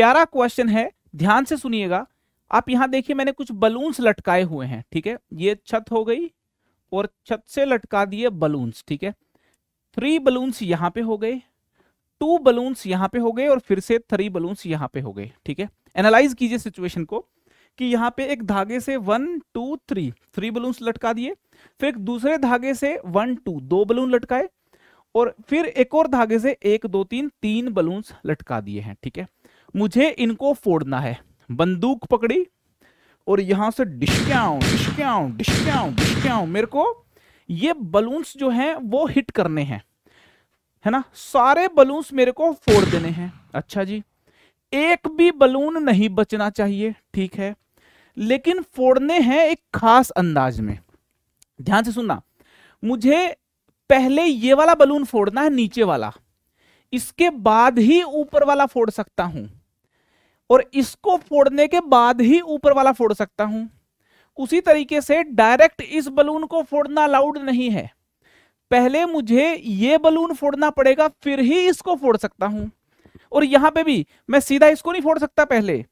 प्यारा क्वेश्चन है ध्यान से सुनिएगा आप यहां देखिए मैंने कुछ बलून्स लटकाए हुए हैं ठीक है ये छत हो गई और छत से लटका दिए बलून्स ठीक है थ्री बलून्स यहां पे हो गए टू बलून्स यहां पे हो गए और फिर से थ्री बलून्स यहां पे हो गए ठीक है एनालाइज कीजिए सिचुएशन को कि यहां पे एक धागे से one two three three balloons लटका दिए फिर एक दूसरे धागे से वन टू दो बलून लटकाए और फिर एक और धागे से एक दो तीन तीन बलून्स लटका दिए हैं ठीक है मुझे इनको फोड़ना है बंदूक पकड़ी और यहां से डिस्क्याऊं डिस्क्याऊं डिस्क्याऊं डिस्क्याऊं मेरे को ये बलून्स जो हैं वो हिट करने हैं है ना सारे बलून्स मेरे को फोड़ देने हैं अच्छा जी एक भी बलून नहीं बचना चाहिए ठीक है लेकिन फोड़ने हैं एक खास अंदाज में ध्यान से सुनना मुझे पहले ये वाला बलून फोड़ना है नीचे वाला इसके बाद ही ऊपर वाला फोड़ सकता हूं और इसको फोड़ने के बाद ही ऊपर वाला फोड़ सकता हूं उसी तरीके से डायरेक्ट इस बलून को फोड़ना अलाउड नहीं है पहले मुझे ये बलून फोड़ना पड़ेगा फिर ही इसको फोड़ सकता हूं और यहां पे भी मैं सीधा इसको नहीं फोड़ सकता पहले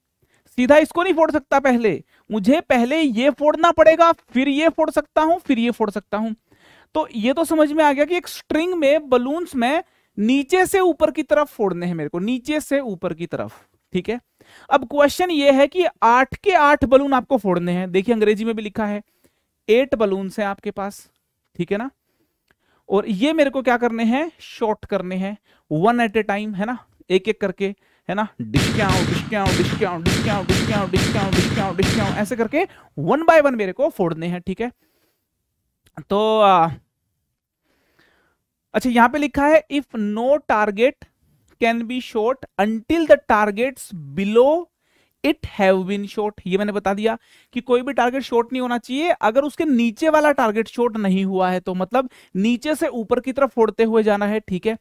सीधा इसको नहीं फोड़ सकता पहले मुझे पहले ये फोड़ना पड़ेगा फिर ये फोड़ सकता हूं फिर ये फोड़ सकता हूं तो ये तो समझ में आ गया कि एक स्ट्रिंग में बलून्स में नीचे से ऊपर की तरफ फोड़ने हैं मेरे को नीचे से ऊपर की तरफ ठीक है अब क्वेश्चन ये है कि आठ के आठ बलून आपको फोड़ने हैं देखिए अंग्रेजी में भी लिखा है एट बलून है आपके पास ठीक है ना और ये मेरे को क्या करने हैं शॉर्ट करने हैं वन एट ए टाइम है ना एक एक करके है ना discount discount discount discount discount discount discount discount ऐसे करके वन बाय वन मेरे को फोड़ने हैं ठीक है तो अच्छा यहां पे लिखा है if no target can be short until the targets below it have been shot ये मैंने बता दिया कि कोई भी टारगेट शॉट नहीं होना चाहिए अगर उसके नीचे वाला टारगेट शॉट नहीं हुआ है तो मतलब नीचे से ऊपर की तरफ फोड़ते हुए जाना है ठीक है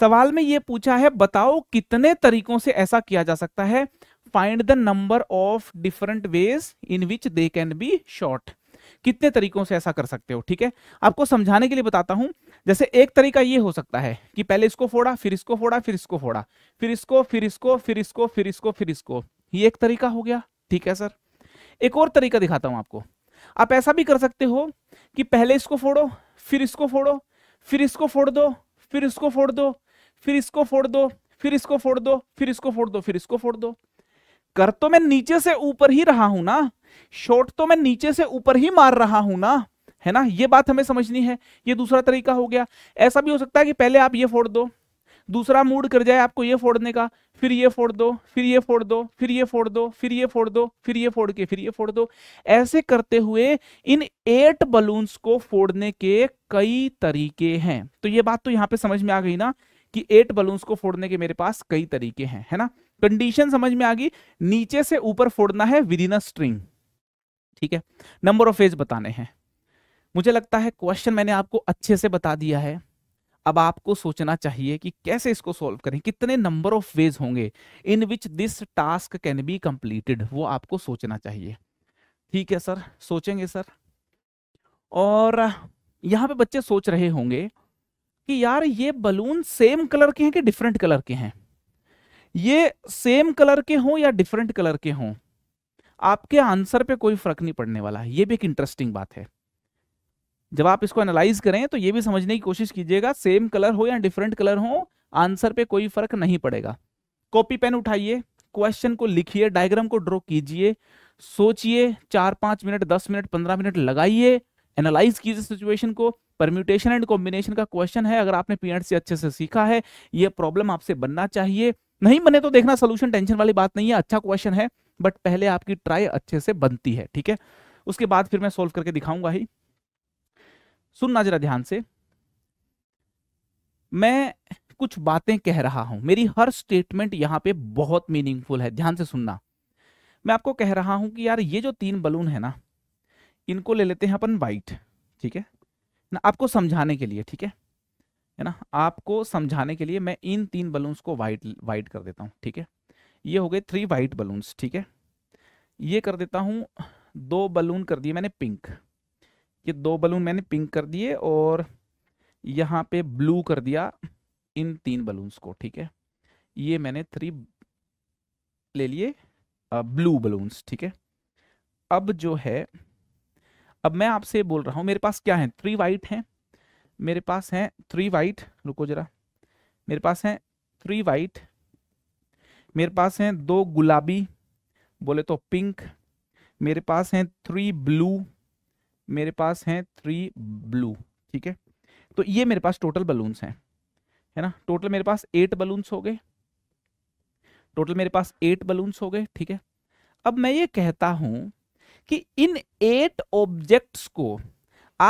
सवाल में यह पूछा है बताओ कितने तरीकों से ऐसा किया जा सकता है find the number of different ways in which they can be short कितने तरीकों से ऐसा कर सकते हो ठीक है आपको समझाने के लिए बताता हूं जैसे एक तरीका ये हो सकता है कि पहले इसको फोड़ा फिर इसको फोड़ा फिर इसको फोड़ा फिर इसको फिर इसको फिर इसको फिर इसको फिर इसको ये एक तरीका हो गया ठीक है सर एक और तरीका दिखाता हूं आपको आप ऐसा भी कर सकते हो कि पहले इसको फोड़ो फिर इसको फोड़ो फिर इसको फोड़ दो फिर इसको फोड़ दो फिर इसको फोड़ दो फिर इसको फोड़ दो फिर इसको फोड़ दो फिर इसको फोड़ दो कर तो मैं नीचे से ऊपर ही रहा हूं ना शॉट तो मैं नीचे से ऊपर ही मार रहा हूं ना है ना ये बात हमें समझनी है ये दूसरा तरीका हो गया ऐसा भी हो सकता है कि पहले आप ये फोड़ दो दूसरा मूड कर जाए आपको ये फोड़ने का फिर ये फोड़ दो फिर ये फोड़ दो फिर ये फोड़ दो फिर ये फोड़ दो फिर ये फोड़ के फिर ये फोड़ दो ऐसे करते हुए इन एट बलून्स को फोड़ने के कई तरीके हैं तो ये बात तो यहाँ पे समझ में आ गई ना कि एट बलून्स को फोड़ने के मेरे पास कई तरीके हैं है ना कंडीशन समझ में आ गई नीचे से ऊपर फोड़ना है विद इन अ स्ट्रिंग ठीक है नंबर ऑफ फेज बताने हैं मुझे लगता है क्वेश्चन मैंने आपको अच्छे से बता दिया है अब आपको सोचना चाहिए कि कैसे इसको सॉल्व करें कितने नंबर ऑफ वेज होंगे in which this task can be completed वो आपको सोचना चाहिए ठीक है सर सोचेंगे सर और यहां पे बच्चे सोच रहे होंगे कि यार ये बलून सेम कलर के हैं कि डिफरेंट कलर के हैं ये सेम कलर के हों या डिफरेंट कलर के हों आपके आंसर पे कोई फर्क नहीं पड़ने वाला है ये भी एक इंटरेस्टिंग बात है जब आप इसको एनालाइज करें तो ये भी समझने की कोशिश कीजिएगा सेम कलर हो या डिफरेंट कलर हो आंसर पे कोई फर्क नहीं पड़ेगा कॉपी पेन उठाइए क्वेश्चन को लिखिए डायग्राम को ड्रॉ कीजिए सोचिए चार पांच मिनट दस मिनट पंद्रह मिनट लगाइए एनालाइज कीजिए सिचुएशन को परम्यूटेशन एंड कॉम्बिनेशन का क्वेश्चन है अगर आपने पीएड से अच्छे से सीखा है ये प्रॉब्लम आपसे बनना चाहिए नहीं बने तो देखना सोल्यूशन टेंशन वाली बात नहीं है अच्छा क्वेश्चन है बट पहले आपकी ट्राई अच्छे से बनती है ठीक है उसके बाद फिर मैं सोल्व करके दिखाऊंगा ही सुनना जरा ध्यान से मैं कुछ बातें कह रहा हूं मेरी हर स्टेटमेंट यहाँ पे बहुत मीनिंगफुल है ध्यान से सुनना मैं आपको कह रहा हूं कि यार ये जो तीन बलून है ना इनको ले लेते हैं अपन वाइट ठीक है ना आपको समझाने के लिए ठीक है है ना आपको समझाने के लिए मैं इन तीन बलून्स को वाइट वाइट कर देता हूं ठीक है ये हो गए थ्री वाइट बलून्स ठीक है ये कर देता हूं दो बलून कर दिए मैंने पिंक ये दो बलून मैंने पिंक कर दिए और यहां पे ब्लू कर दिया इन तीन बलून्स को ठीक है ये मैंने थ्री ले लिए ब्लू बलून्स ठीक है अब जो है अब मैं आपसे बोल रहा हूँ मेरे पास क्या है थ्री वाइट हैं मेरे पास हैं थ्री वाइट रुको जरा मेरे पास हैं थ्री वाइट मेरे पास हैं दो गुलाबी बोले तो पिंक मेरे पास हैं थ्री ब्लू मेरे पास हैं थ्री ब्लू ठीक है तो ये मेरे पास टोटल बलून्स हैं है ना टोटल मेरे पास एट बलून्स हो गए टोटल मेरे पास एट बलून्स हो गए ठीक है अब मैं ये कहता हूं कि इन एट ऑब्जेक्ट्स को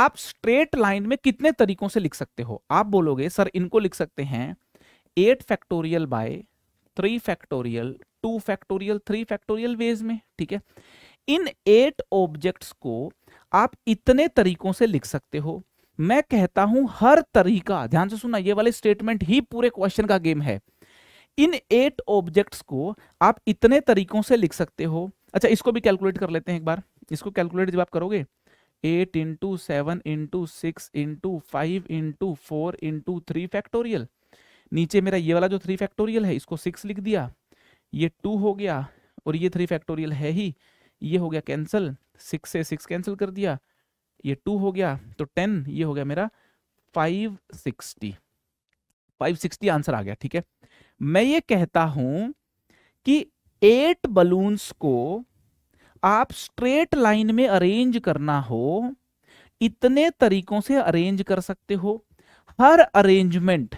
आप स्ट्रेट लाइन में कितने तरीकों से लिख सकते हो आप बोलोगे सर इनको लिख सकते हैं eight factorial by three factorial two factorial three factorial ways में ठीक है इन एट ऑब्जेक्ट्स को आप इतने तरीकों से लिख सकते हो मैं कहता हूं हर तरीका ध्यान से सुनना ये वाले स्टेटमेंट ही पूरे क्वेश्चन का गेम है इन एट ऑब्जेक्ट्स को आप इतने तरीकों से लिख सकते हो अच्छा इसको भी कैलकुलेट कर लेते हैं एक बार इसको कैलकुलेट जब आप करोगे eight into seven into six into five into four into three factorial नीचे मेरा ये वाला जो थ्री फैक्टोरियल है इसको सिक्स लिख दिया ये टू हो गया और ये थ्री फैक्टोरियल है ही ये हो गया कैंसिल सिक्स से सिक्स कैंसिल कर दिया ये टू हो गया तो टेन ये हो गया मेरा five sixty five sixty answer आ गया ठीक है मैं ये कहता हूं कि एट बलून्स को आप स्ट्रेट लाइन में अरेंज करना हो इतने तरीकों से अरेंज कर सकते हो हर अरेंजमेंट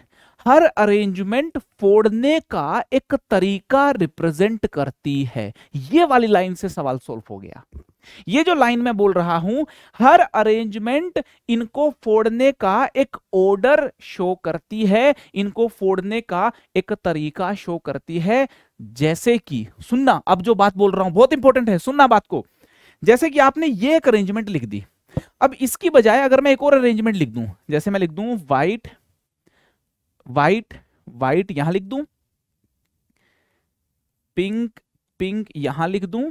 हर अरेंजमेंट फोड़ने का एक तरीका रिप्रेजेंट करती है ये वाली लाइन से सवाल सोल्व हो गया ये जो लाइन में बोल रहा हूं हर अरेंजमेंट इनको फोड़ने का एक ऑर्डर शो करती है इनको फोड़ने का एक तरीका शो करती है जैसे कि सुनना अब जो बात बोल रहा हूं बहुत इंपॉर्टेंट है सुनना बात को जैसे कि आपने ये एक अरेंजमेंट लिख दी अब इसकी बजाय अगर मैं एक और अरेंजमेंट लिख दूं जैसे मैं लिख दूं व्हाइट वाइट वाइट यहां लिख दूं पिंक पिंक यहां लिख दूं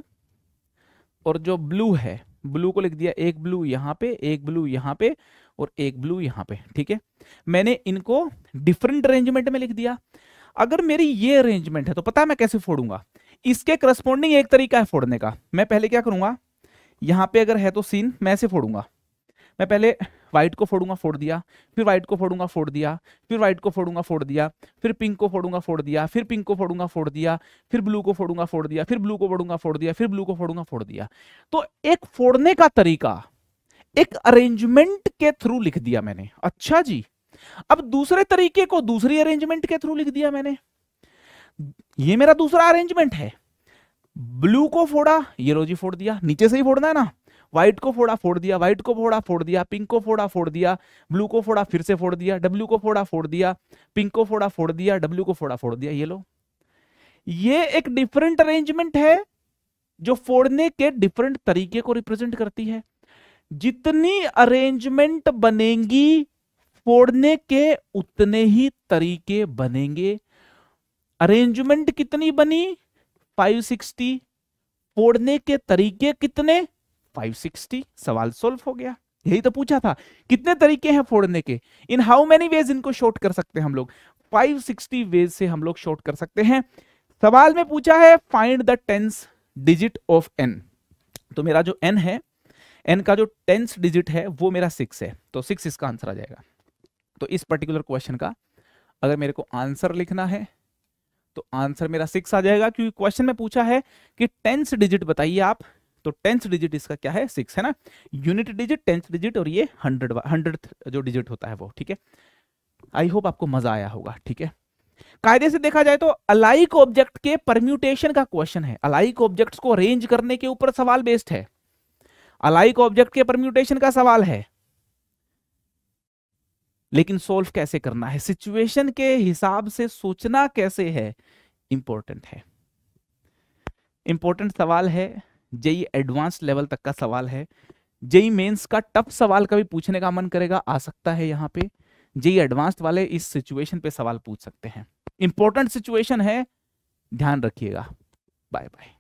और जो ब्लू है ब्लू को लिख दिया एक ब्लू यहां पे एक ब्लू यहां पे और एक ब्लू यहां पे ठीक है मैंने इनको डिफरेंट अरेंजमेंट में लिख दिया अगर मेरी ये अरेंजमेंट है तो पता मैं कैसे फोड़ूंगा इसके करस्पोंडिंग एक तरीका है फोड़ने का मैं पहले क्या करूंगा यहां पे अगर है तो सीन मैं ऐसे फोड़ूंगा मैं पहले व्हाइट को फोड़ूंगा फोड़ दिया फिर व्हाइट को फोड़ूंगा फोड़ दिया फिर व्हाइट को फोड़ूंगा फोड़ दिया फिर पिंक को फोड़ूंगा फोड़ दिया फिर पिंक को फोड़ूंगा फोड़ दिया फिर ब्लू को फोड़ूंगा फोड़ दिया फिर ब्लू को फोड़ूंगा फोड़ दिया फिर ब्लू को फोड़ूंगा फोड़ दिया तो एक फोड़ने का तरीका एक अरेंजमेंट के थ्रू लिख दिया मैंने अच्छा जी अब दूसरे तरीके को दूसरी अरेंजमेंट के थ्रू लिख दिया मैंने ये मेरा दूसरा अरेंजमेंट है ब्लू को फोड़ा ये रोजी फोड़ दिया नीचे से ही फोड़ना है ना व्हाइट को फोड़ा फोड़ दिया व्हाइट को फोड़ा फोड़ दिया पिंक को फोड़ा फोड़ दिया ब्लू को फोड़ा फिर से फोड़ दिया डब्ल्यू को फोड़ा फोड़ दिया पिंक को फोड़ा फोड़ दिया डब्ल्यू को फोड़ा फोड़ दिया ये लो ये एक डिफरेंट अरेंजमेंट है जो फोड़ने के डिफरेंट तरीके को रिप्रेजेंट करती है जितनी अरेंजमेंट बनेंगी फोड़ने के उतने ही तरीके बनेंगे अरेंजमेंट कितनी बनी 560 फोड़ने के तरीके कितने 560 सवाल सोल्व हो गया यही तो पूछा था कितने तरीके हैं फोड़ने के इन हाउ मेनी वेज इनको शॉर्ट कर सकते हैं हम लोग 560 वेज से हम लोग शॉर्ट कर सकते हैं सवाल में पूछा है find the tens digit of n तो मेरा जो एन है एन का जो टेंस डिजिट है वो मेरा सिक्स है तो सिक्स इसका आंसर आ जाएगा तो इस पर्टिकुलर क्वेश्चन का अगर मेरे को आंसर लिखना है तो आंसर मेरा सिक्स आ जाएगा क्योंकि क्वेश्चन में पूछा है कि टेंस डिजिट बताइए आप तो टेंथ डिजिट इसका क्या है सिक्स है ना यूनिट डिजिट टेंथ डिजिट और ये हंड्रेड हंड्रेड जो डिजिट होता है वो ठीक है आई होप आपको मजा आया होगा ठीक है कायदे से देखा जाए तो अलाइक ऑब्जेक्ट के परम्यूटेशन का क्वेश्चन है अलाइक ऑब्जेक्ट्स को अरेंज करने के ऊपर सवाल बेस्ड है अलाइक ऑब्जेक्ट के परम्यूटेशन का सवाल है लेकिन सोल्व कैसे करना है सिचुएशन के हिसाब से सोचना कैसे है इंपॉर्टेंट है इंपॉर्टेंट सवाल है जेई एडवांस लेवल तक का सवाल है जेई मेंस का टफ सवाल कभी पूछने का मन करेगा आ सकता है यहाँ पे जेई एडवांस्ड वाले इस सिचुएशन पे सवाल पूछ सकते हैं इंपॉर्टेंट सिचुएशन है ध्यान रखिएगा बाय बाय